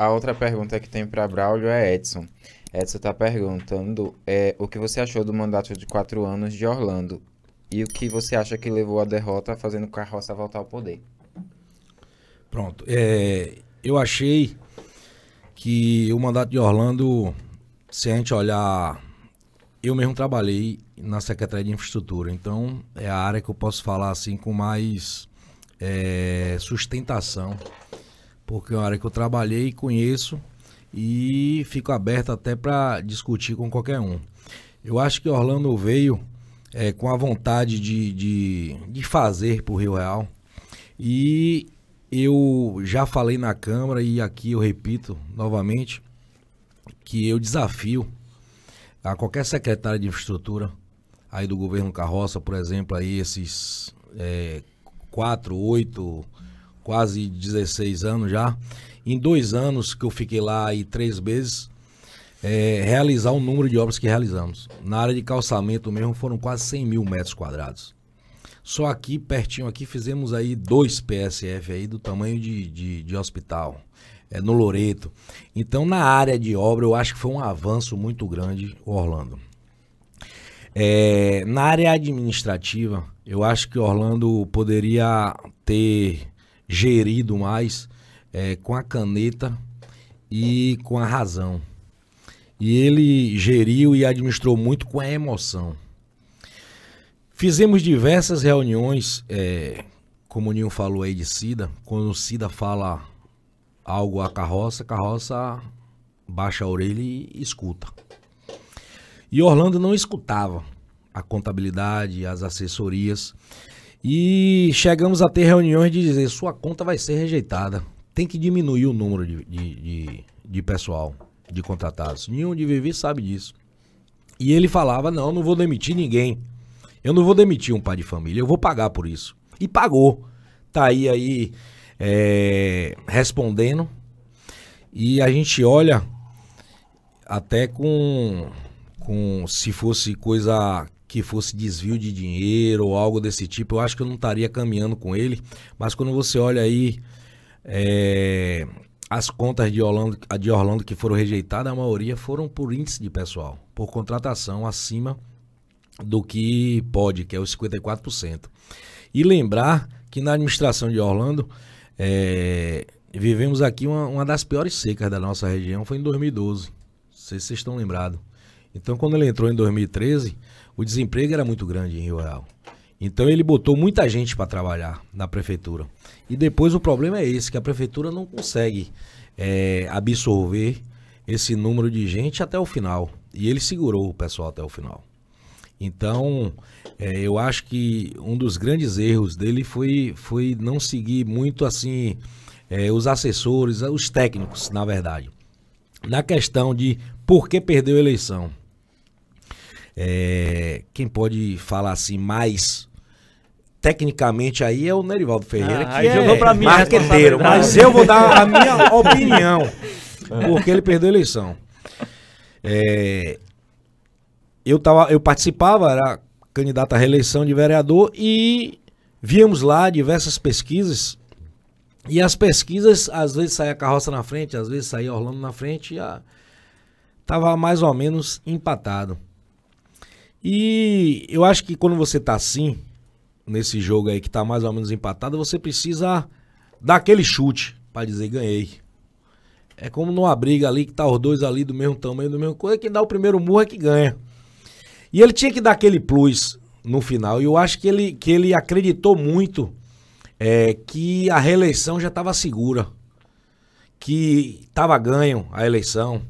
a outra pergunta que tem para Braulio é Edson. Edson está perguntando é, o que você achou do mandato de quatro anos de Orlando e o que você acha que levou à derrota fazendo Carroça voltar ao poder. Pronto. É, eu achei que o mandato de Orlando, se a gente olhar, eu mesmo trabalhei na Secretaria de Infraestrutura, então é a área que eu posso falar assim com mais é, sustentação porque é uma área que eu trabalhei e conheço e fico aberto até para discutir com qualquer um. Eu acho que Orlando veio é, com a vontade de, de, de fazer para o Rio Real e eu já falei na Câmara e aqui eu repito novamente que eu desafio a qualquer secretário de infraestrutura aí do governo Carroça, por exemplo, aí esses é, quatro, oito quase 16 anos já, em dois anos que eu fiquei lá e três meses, é, realizar o número de obras que realizamos. Na área de calçamento mesmo foram quase 100 mil metros quadrados. Só aqui, pertinho aqui, fizemos aí dois PSF aí do tamanho de, de, de hospital, é, no Loreto. Então, na área de obra, eu acho que foi um avanço muito grande, Orlando. É, na área administrativa, eu acho que Orlando poderia ter gerido mais é, com a caneta e com a razão. E ele geriu e administrou muito com a emoção. Fizemos diversas reuniões, é, como o Ninho falou aí de Cida, quando Cida fala algo à carroça, a carroça baixa a orelha e escuta. E Orlando não escutava a contabilidade, as assessorias. E chegamos a ter reuniões de dizer: sua conta vai ser rejeitada. Tem que diminuir o número de, de, de, de pessoal, de contratados. Nenhum de Vivi sabe disso. E ele falava: não, não vou demitir ninguém. Eu não vou demitir um pai de família, eu vou pagar por isso. E pagou. Tá aí aí é, respondendo. E a gente olha até com, com se fosse coisa que fosse desvio de dinheiro ou algo desse tipo, eu acho que eu não estaria caminhando com ele. Mas quando você olha aí é, as contas de Orlando, de Orlando que foram rejeitadas, a maioria foram por índice de pessoal, por contratação acima do que pode, que é os 54%. E lembrar que na administração de Orlando, é, vivemos aqui uma, uma das piores secas da nossa região, foi em 2012. Não sei se vocês estão lembrados. Então, quando ele entrou em 2013, o desemprego era muito grande em Rio Real. Então ele botou muita gente para trabalhar na prefeitura. E depois o problema é esse, que a prefeitura não consegue é, absorver esse número de gente até o final. E ele segurou o pessoal até o final. Então, é, eu acho que um dos grandes erros dele foi, foi não seguir muito assim é, os assessores, os técnicos, na verdade. Na questão de por que perdeu a eleição. É, quem pode falar assim mais tecnicamente aí é o Nerivaldo Ferreira, ah, que é mim, marqueteiro, mas eu vou dar a minha opinião, é. porque ele perdeu a eleição. É, eu, tava, eu participava, era candidato à reeleição de vereador e víamos lá diversas pesquisas e as pesquisas, às vezes saía carroça na frente, às vezes saía Orlando na frente, e a, tava mais ou menos empatado. E eu acho que quando você tá assim, nesse jogo aí que tá mais ou menos empatado, você precisa dar aquele chute para dizer ganhei. É como numa briga ali que tá os dois ali do mesmo tamanho, do mesmo coisa, quem dá o primeiro murro é que ganha. E ele tinha que dar aquele plus no final. E eu acho que ele, que ele acreditou muito é, que a reeleição já estava segura, que estava ganho a eleição.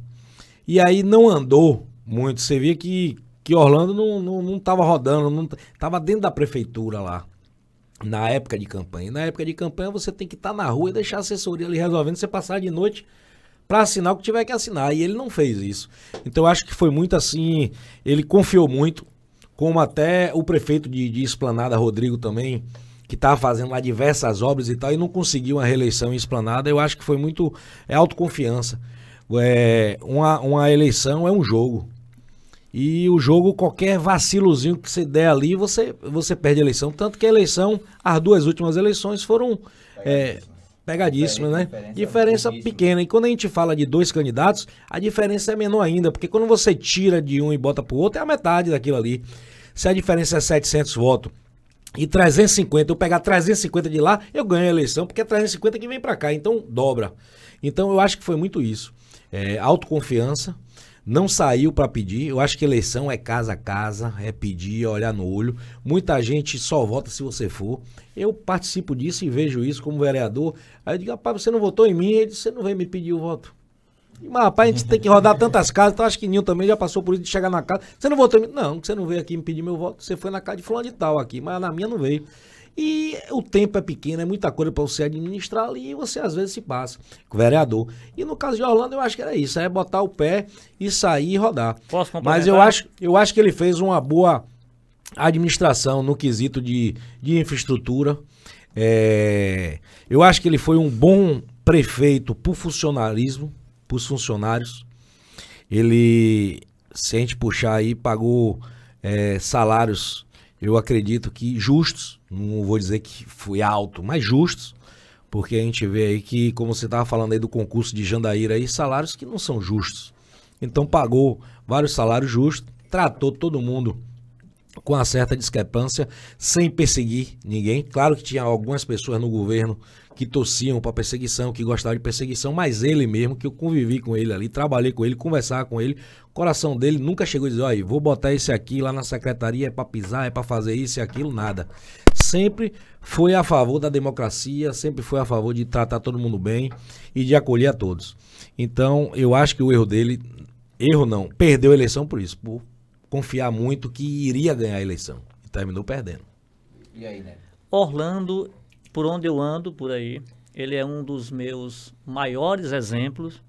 E aí não andou muito. Você via que que Orlando não, não, não tava rodando, não tava dentro da prefeitura lá. Na época de campanha. Na época de campanha você tem que estar tá na rua e deixar a assessoria ali resolvendo, você passar de noite para assinar o que tiver que assinar. E ele não fez isso. Então eu acho que foi muito assim. Ele confiou muito, como até o prefeito de, de Esplanada, Rodrigo, também, que estava fazendo lá diversas obras e tal, e não conseguiu uma reeleição em Esplanada. Eu acho que foi muito. É autoconfiança. É, uma, uma eleição é um jogo. E o jogo, qualquer vacilozinho que você der ali, você, você perde a eleição. Tanto que a eleição, as duas últimas eleições foram é, pegadíssimas, né? Diferença, diferença pequena. E quando a gente fala de dois candidatos, a diferença é menor ainda, porque quando você tira de um e bota pro outro, é a metade daquilo ali. Se a diferença é 700 votos e 350, eu pegar 350 de lá, eu ganho a eleição, porque é 350 que vem para cá, então dobra. Então eu acho que foi muito isso. É, autoconfiança, não saiu para pedir. Eu acho que eleição é casa a casa, é pedir, é olhar no olho. Muita gente só vota se você for. Eu participo disso e vejo isso como vereador. Aí eu digo, rapaz, você não votou em mim? Ele disse, você não vem me pedir o voto. Mas, rapaz, a gente tem que rodar tantas casas, então acho que Nil também já passou por isso de chegar na casa. Você não votou em mim? Não, você não veio aqui me pedir meu voto, você foi na casa de fulano de tal aqui, mas na minha não veio. E o tempo é pequeno, é muita coisa para você administrar ali e você às vezes se passa com o vereador. E no caso de Orlando, eu acho que era isso, é botar o pé e sair e rodar. Posso Mas eu acho, eu acho que ele fez uma boa administração no quesito de, de infraestrutura. É, eu acho que ele foi um bom prefeito por funcionalismo, para os funcionários. Ele, se a gente puxar aí, pagou é, salários, eu acredito que justos não vou dizer que foi alto, mas justos, porque a gente vê aí que, como você estava falando aí do concurso de Jandaíra aí, salários que não são justos. Então pagou vários salários justos, tratou todo mundo com uma certa discrepância, sem perseguir ninguém. Claro que tinha algumas pessoas no governo que torciam para perseguição, que gostavam de perseguição, mas ele mesmo, que eu convivi com ele ali, trabalhei com ele, conversava com ele, o coração dele nunca chegou a dizer, olha, vou botar esse aqui lá na secretaria, é para pisar, é para fazer isso e aquilo, nada sempre foi a favor da democracia, sempre foi a favor de tratar todo mundo bem e de acolher a todos. Então, eu acho que o erro dele, erro não, perdeu a eleição por isso, por confiar muito que iria ganhar a eleição e terminou perdendo. E aí, né? Orlando, por onde eu ando por aí, ele é um dos meus maiores exemplos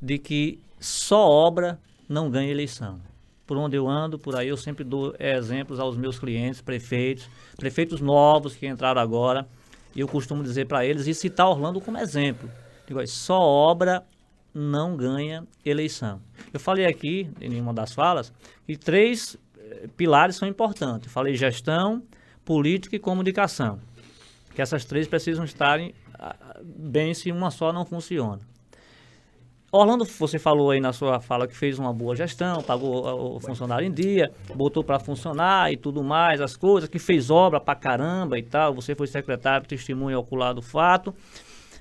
de que só obra não ganha eleição por onde eu ando, por aí eu sempre dou eh, exemplos aos meus clientes, prefeitos, prefeitos novos que entraram agora. E eu costumo dizer para eles e citar Orlando como exemplo. Digo, só obra não ganha eleição. Eu falei aqui, em uma das falas, que três eh, pilares são importantes. Eu falei gestão, política e comunicação. Que essas três precisam estarem ah, ah, bem se uma só não funciona. Orlando, você falou aí na sua fala que fez uma boa gestão, pagou o funcionário em dia, botou para funcionar e tudo mais, as coisas, que fez obra para caramba e tal. Você foi secretário, testemunha ocular do fato.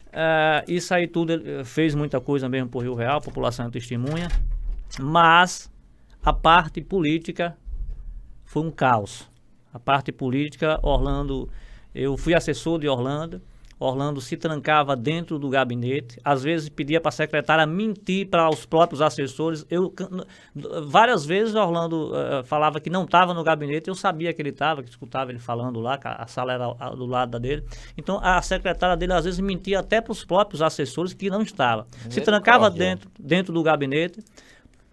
Uh, isso aí tudo eh, fez muita coisa mesmo por Rio Real, população é testemunha. Mas a parte política foi um caos. A parte política, Orlando, eu fui assessor de Orlando. Orlando se trancava dentro do gabinete, às vezes pedia para a secretária mentir para os próprios assessores. Eu várias vezes Orlando uh, falava que não estava no gabinete, eu sabia que ele estava, que escutava ele falando lá, a sala era do lado da dele. Então a secretária dele às vezes mentia até para os próprios assessores que não estava. Hum, se é trancava dentro, dentro do gabinete.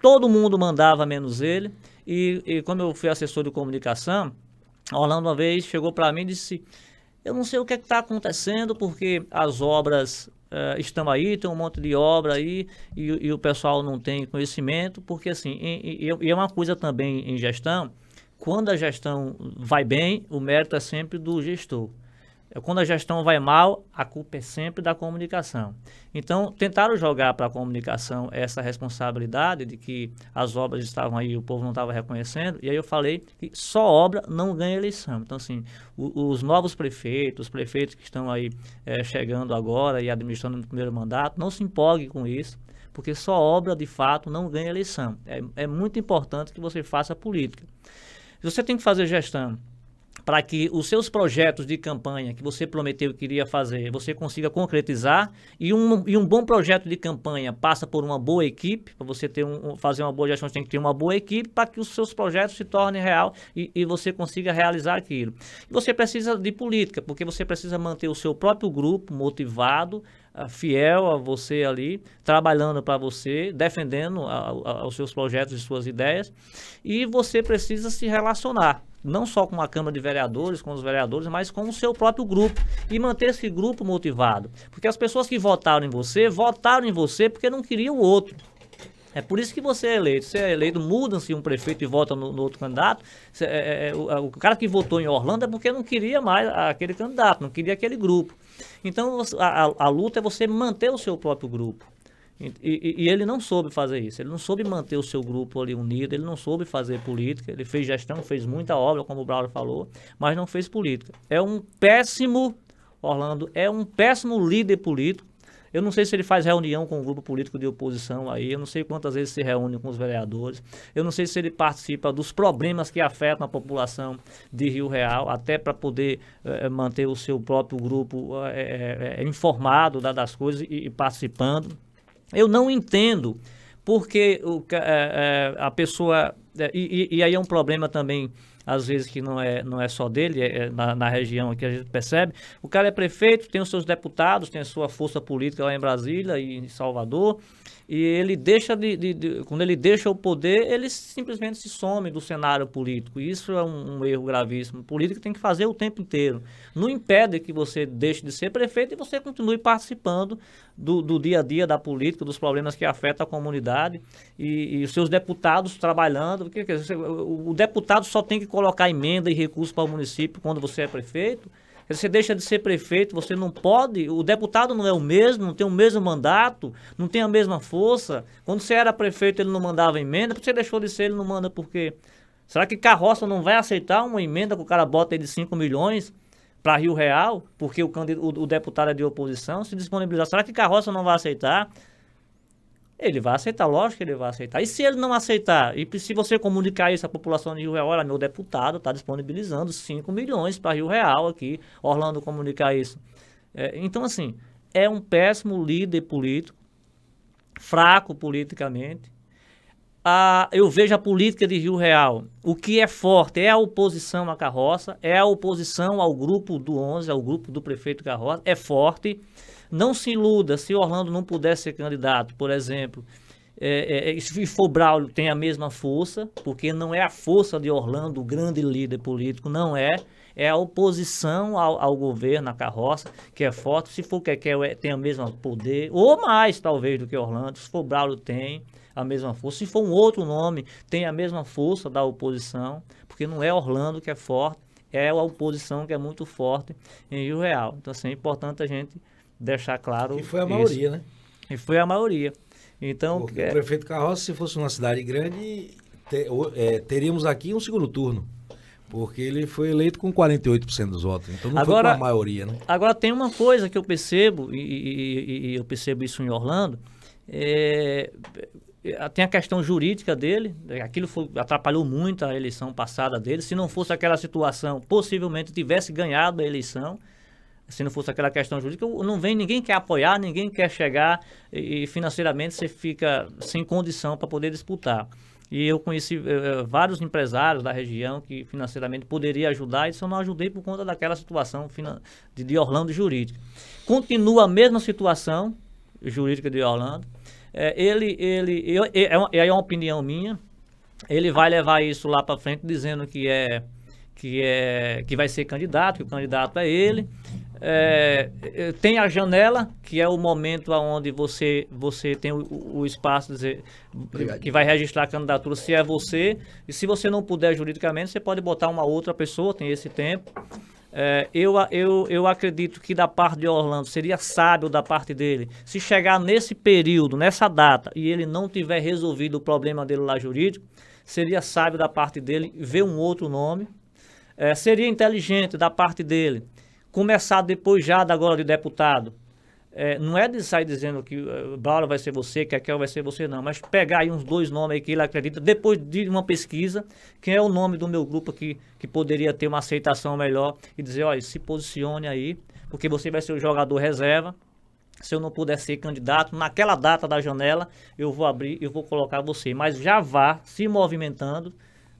Todo mundo mandava menos ele. E, e como eu fui assessor de comunicação, Orlando uma vez chegou para mim e disse eu não sei o que é está acontecendo, porque as obras uh, estão aí, tem um monte de obra aí, e, e o pessoal não tem conhecimento, porque assim, e, e, e, é uma coisa também em gestão, quando a gestão vai bem, o mérito é sempre do gestor. É, quando a gestão vai mal, a culpa é sempre da comunicação. Então, tentaram jogar para a comunicação essa responsabilidade de que as obras estavam aí, o povo não estava reconhecendo, e aí eu falei que só obra não ganha eleição. Então, assim, o, os novos prefeitos, os prefeitos que estão aí é, chegando agora e administrando no primeiro mandato, não se empolguem com isso, porque só obra, de fato, não ganha eleição. É, é muito importante que você faça política. Você tem que fazer gestão para que os seus projetos de campanha que você prometeu que iria fazer, você consiga concretizar e um, e um bom projeto de campanha passa por uma boa equipe, para você ter um, fazer uma boa gestão, você tem que ter uma boa equipe para que os seus projetos se tornem real e, e você consiga realizar aquilo. você precisa de política, porque você precisa manter o seu próprio grupo motivado, fiel a você ali, trabalhando para você, defendendo a, a, os seus projetos e suas ideias. E você precisa se relacionar, não só com a Câmara de Vereadores, com os vereadores, mas com o seu próprio grupo e manter esse grupo motivado. Porque as pessoas que votaram em você, votaram em você porque não queriam o outro. É por isso que você é eleito. Você é eleito, muda-se um prefeito e vota no, no outro candidato. Você, é, é, é o, o, cara que votou em Orlando é porque não queria mais aquele candidato, não queria aquele grupo. Então a, a, a luta é você manter o seu próprio grupo. E, e, e, ele não soube fazer isso, ele não soube manter o seu grupo ali unido, ele não soube fazer política, ele fez gestão, fez muita obra, como o Braulio falou, mas não fez política. É um péssimo, Orlando, é um péssimo líder político eu não sei se ele faz reunião com o grupo político de oposição aí, eu não sei quantas vezes se reúne com os vereadores, eu não sei se ele participa dos problemas que afetam a população de Rio Real, até para poder eh, manter o seu próprio grupo eh, eh, informado da, das coisas e, e participando. Eu não entendo porque o, a pessoa é, e, e, aí é um problema também, às vezes, que não é, não é só dele, é, é, na, na região que a gente percebe. O cara é prefeito, tem os seus deputados, tem a sua força política lá em Brasília e em Salvador, e ele deixa de, de, de, quando ele deixa o poder, ele simplesmente se some do cenário político. Isso é um, um erro gravíssimo. O político tem que fazer o tempo inteiro. Não impede que você deixe de ser prefeito e você continue participando do, do dia a dia da política, dos problemas que afetam a comunidade e, e os seus deputados trabalhando deputado, o quer dizer? O deputado só tem que colocar emenda e recurso para o município quando você é prefeito. Você deixa de ser prefeito, você não pode. O deputado não é o mesmo, não tem o mesmo mandato, não tem a mesma força. Quando você era prefeito, ele não mandava emenda, porque você deixou de ser, ele não manda por quê? Será que carroça não vai aceitar uma emenda que o cara bota aí de 5 milhões para Rio Real, porque o, o deputado é de oposição, se disponibilizar? Será que carroça não vai aceitar? Ele vai aceitar, lógico que ele vai aceitar. E se ele não aceitar, e se você comunicar isso à população de Rio Real, olha, meu deputado está disponibilizando 5 milhões para Rio Real aqui, Orlando comunicar isso. É, então, assim, é um péssimo líder político, fraco politicamente. Ah, eu vejo a política de Rio Real, o que é forte é a oposição à carroça, é a oposição ao grupo do 11, ao grupo do prefeito Carroça, é forte. Não se iluda, se Orlando não puder ser candidato, por exemplo, é, é, é se for Braulio, tem a mesma força, porque não é a força de Orlando, o grande líder político, não é. É a oposição ao, ao governo, à carroça, que é forte. Se for que quer, é, tem a mesma poder, ou mais talvez do que Orlando. Se for Braulio, tem a mesma força. Se for um outro nome, tem a mesma força da oposição, porque não é Orlando que é forte, é a oposição que é muito forte em Rio Real. Então, assim, é importante a gente deixar claro. E foi a maioria, isso. né? E foi a maioria. Então, é... o prefeito Carroça, se fosse uma cidade grande, ter, é, teríamos aqui um segundo turno. Porque ele foi eleito com 48% dos votos. Então não agora, foi com a maioria, né? Agora tem uma coisa que eu percebo, e, e, e eu percebo isso em Orlando, é, é, tem a questão jurídica dele, aquilo foi, atrapalhou muito a eleição passada dele. Se não fosse aquela situação, possivelmente tivesse ganhado a eleição se não fosse aquela questão jurídica, não vem, ninguém quer apoiar, ninguém quer chegar e financeiramente você fica sem condição para poder disputar. E eu conheci uh, vários empresários da região que financeiramente poderia ajudar, e só não ajudei por conta daquela situação de, de Orlando jurídica. Continua a mesma situação jurídica de Orlando. É, ele, ele, eu, é, uma, é uma opinião minha. Ele vai levar isso lá para frente dizendo que é que é que vai ser candidato, que o candidato é ele. É, é, tem a janela, que é o momento onde você, você tem o, o espaço dizer, Obrigado. que vai registrar a candidatura, se é você. E se você não puder juridicamente, você pode botar uma outra pessoa, tem esse tempo. É, eu, eu, eu acredito que da parte de Orlando seria sábio da parte dele se chegar nesse período, nessa data, e ele não tiver resolvido o problema dele lá jurídico, seria sábio da parte dele ver um outro nome. É, seria inteligente da parte dele começar depois já da agora de deputado. É, não é de sair dizendo que uh, vai ser você, que Raquel vai ser você, não, mas pegar aí uns dois nomes aí que ele acredita, depois de uma pesquisa, quem é o nome do meu grupo aqui que poderia ter uma aceitação melhor e dizer, olha, se posicione aí, porque você vai ser o jogador reserva, se eu não puder ser candidato, naquela data da janela, eu vou abrir, eu vou colocar você, mas já vá se movimentando,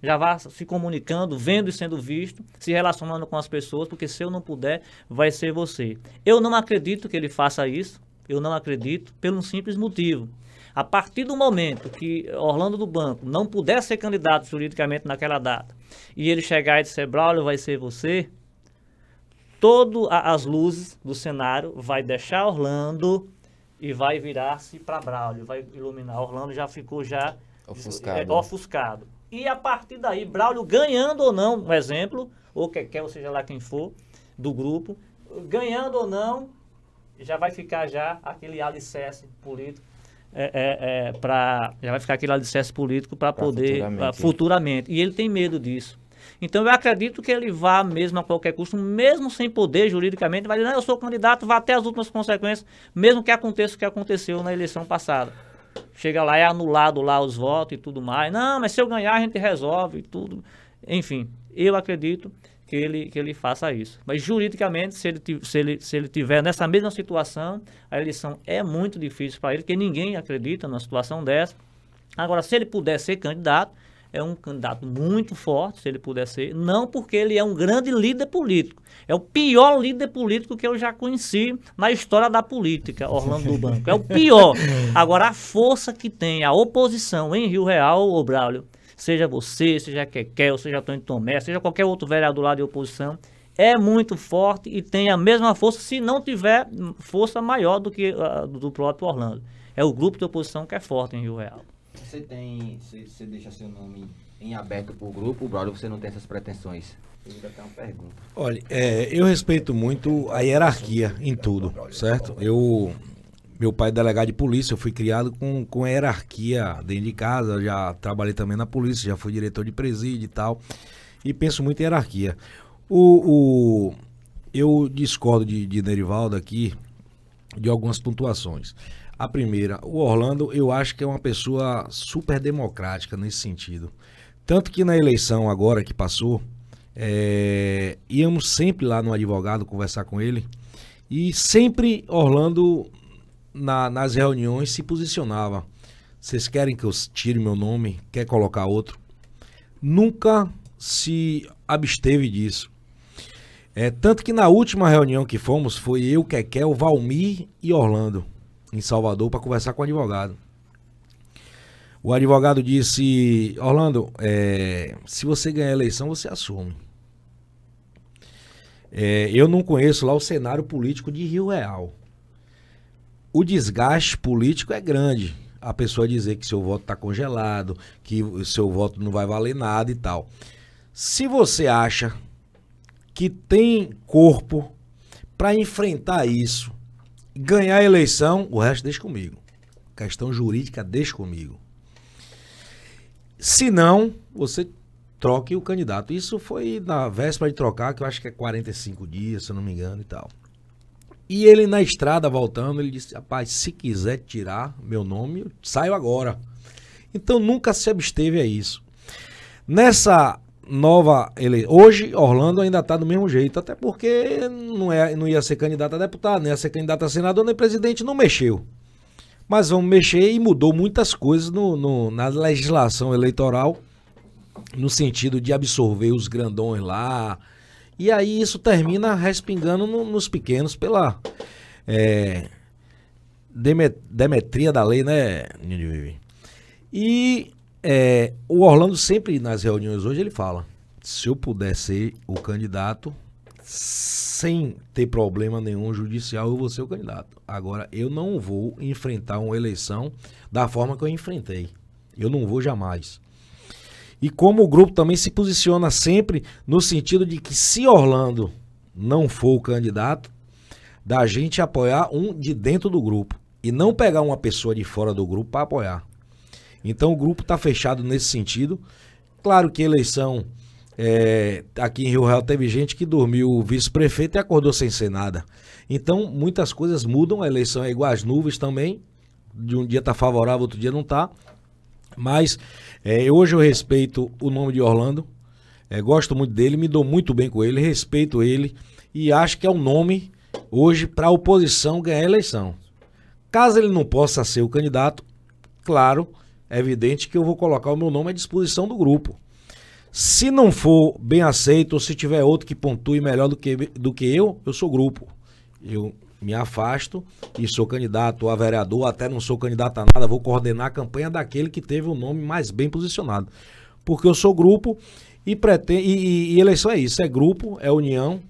já vá se comunicando, vendo e sendo visto, se relacionando com as pessoas, porque se eu não puder, vai ser você. Eu não acredito que ele faça isso, eu não acredito, pelo um simples motivo. A partir do momento que Orlando do Banco não puder ser candidato juridicamente naquela data, e ele chegar e disser, Braulio, vai ser você, todas as luzes do cenário vai deixar Orlando e vai virar-se para Braulio, vai iluminar. Orlando já ficou já ofuscado. É, ofuscado. E a partir daí, Braulio ganhando ou não, um exemplo, ou que quer, ou seja lá quem for, do grupo, ganhando ou não, já vai ficar já aquele alicerce político é, é, é para já vai ficar aquele alicerce político para poder futuramente. futuramente. E ele tem medo disso. Então eu acredito que ele vá mesmo a qualquer custo, mesmo sem poder juridicamente, vai dizer, não, eu sou candidato, vá até as últimas consequências, mesmo que aconteça o que aconteceu na eleição passada chega lá é anulado lá os votos e tudo mais. Não, mas se eu ganhar a gente resolve e tudo. Enfim, eu acredito que ele, que ele faça isso. Mas juridicamente, se ele, se, ele, se ele tiver nessa mesma situação, a eleição é muito difícil para ele, porque ninguém acredita numa situação dessa. Agora, se ele puder ser candidato, é um candidato muito forte, se ele puder ser, não porque ele é um grande líder político. É o pior líder político que eu já conheci na história da política, Orlando do Banco. É o pior. Agora, a força que tem a oposição em Rio Real, ô Braulio, seja você, seja Kekel, seja Tony Tomé, seja qualquer outro vereador lá de oposição, é muito forte e tem a mesma força, se não tiver força maior do que a ah, do próprio Orlando. É o grupo de oposição que é forte em Rio Real. Você tem. Você, deixa seu nome em aberto para o grupo, brother, você não tem essas pretensões? Olha, é, eu respeito muito a hierarquia em tudo, certo? Eu, meu pai é delegado de polícia, eu fui criado com, com hierarquia dentro de casa, já trabalhei também na polícia, já fui diretor de presídio e tal, e penso muito em hierarquia. O, o eu discordo de, de Derivaldo aqui, de algumas pontuações. A primeira, o Orlando, eu acho que é uma pessoa super democrática nesse sentido. Tanto que na eleição agora que passou, é, íamos sempre lá no advogado conversar com ele e sempre Orlando na, nas reuniões se posicionava. Vocês querem que eu tire meu nome? Quer colocar outro? Nunca se absteve disso. É, tanto que na última reunião que fomos, foi eu, Keké, o Valmir e Orlando, em Salvador, para conversar com o advogado. O advogado disse: Orlando, é, se você ganhar a eleição, você assume. É, eu não conheço lá o cenário político de Rio Real. O desgaste político é grande. A pessoa dizer que seu voto está congelado, que seu voto não vai valer nada e tal. Se você acha que tem corpo para enfrentar isso, ganhar a eleição, o resto deixa comigo. Questão jurídica deixa comigo. Se não, você troque o candidato. Isso foi na véspera de trocar, que eu acho que é 45 dias, se eu não me engano e tal. E ele na estrada voltando, ele disse: Rapaz, se quiser tirar meu nome, eu saio agora. Então nunca se absteve a isso. Nessa nova ele hoje Orlando ainda está do mesmo jeito, até porque não, é, não ia ser candidata a deputado, nem ia ser candidata a senador, nem presidente, não mexeu. Mas vamos mexer e mudou muitas coisas no, no, na legislação eleitoral, no sentido de absorver os grandões lá. E aí isso termina respingando no, nos pequenos pela é, demetria da lei, né? E é, o Orlando sempre nas reuniões hoje ele fala: se eu puder ser o candidato sem ter problema nenhum judicial, eu vou ser o candidato. Agora, eu não vou enfrentar uma eleição da forma que eu enfrentei. Eu não vou jamais. E como o grupo também se posiciona sempre no sentido de que se Orlando não for o candidato, da gente apoiar um de dentro do grupo e não pegar uma pessoa de fora do grupo para apoiar. Então o grupo está fechado nesse sentido. Claro que eleição. É, aqui em Rio Real teve gente que dormiu vice-prefeito e acordou sem ser nada. Então, muitas coisas mudam, a eleição é igual às nuvens também. De um dia está favorável, outro dia não está. Mas é, hoje eu respeito o nome de Orlando, é, gosto muito dele, me dou muito bem com ele, respeito ele e acho que é o um nome hoje para a oposição ganhar a eleição. Caso ele não possa ser o candidato, claro, é evidente que eu vou colocar o meu nome à disposição do grupo. Se não for bem aceito, ou se tiver outro que pontue melhor do que, do que eu, eu sou grupo. Eu me afasto e sou candidato a vereador, até não sou candidato a nada, vou coordenar a campanha daquele que teve o nome mais bem posicionado. Porque eu sou grupo e, pretendo, e, e, e eleição é isso, é grupo, é união.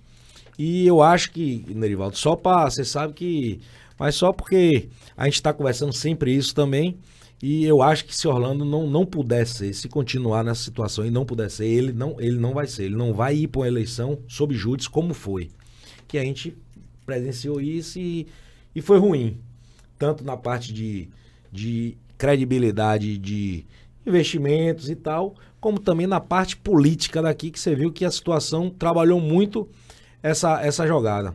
E eu acho que, Nerivaldo, só para. Você sabe que. Mas só porque a gente está conversando sempre isso também. E eu acho que se Orlando não, não puder ser, se continuar nessa situação e não puder ser, ele não, ele não vai ser. Ele não vai ir para uma eleição sob júdice como foi. Que a gente presenciou isso e, e foi ruim. Tanto na parte de, de credibilidade de investimentos e tal, como também na parte política daqui, que você viu que a situação trabalhou muito essa, essa jogada.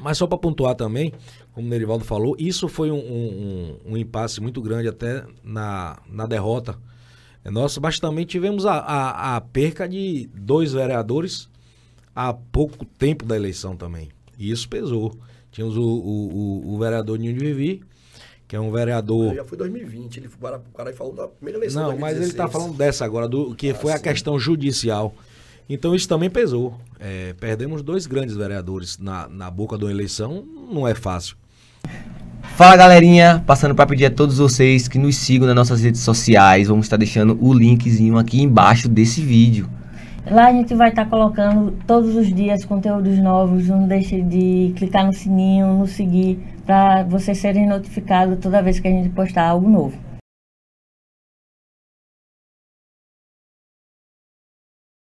Mas só para pontuar também, como o Nerivaldo falou, isso foi um, um, um, impasse muito grande até na, na derrota. É, Nossa, mas também tivemos a, a, a perca de dois vereadores há pouco tempo da eleição também. E isso pesou. Tínhamos o, o, o, o vereador Ninho de Vivi, que é um vereador. Ah, já foi 2020, ele, o cara falou da primeira eleição. Não, 2016. mas ele está falando dessa agora, do que ah, foi sim. a questão judicial. Então isso também pesou. É, perdemos dois grandes vereadores na, na boca de uma eleição, não é fácil. Fala galerinha, passando para pedir a todos vocês que nos sigam nas nossas redes sociais, vamos estar deixando o linkzinho aqui embaixo desse vídeo. Lá a gente vai estar colocando todos os dias conteúdos novos, não deixe de clicar no sininho, no seguir, para vocês serem notificados toda vez que a gente postar algo novo.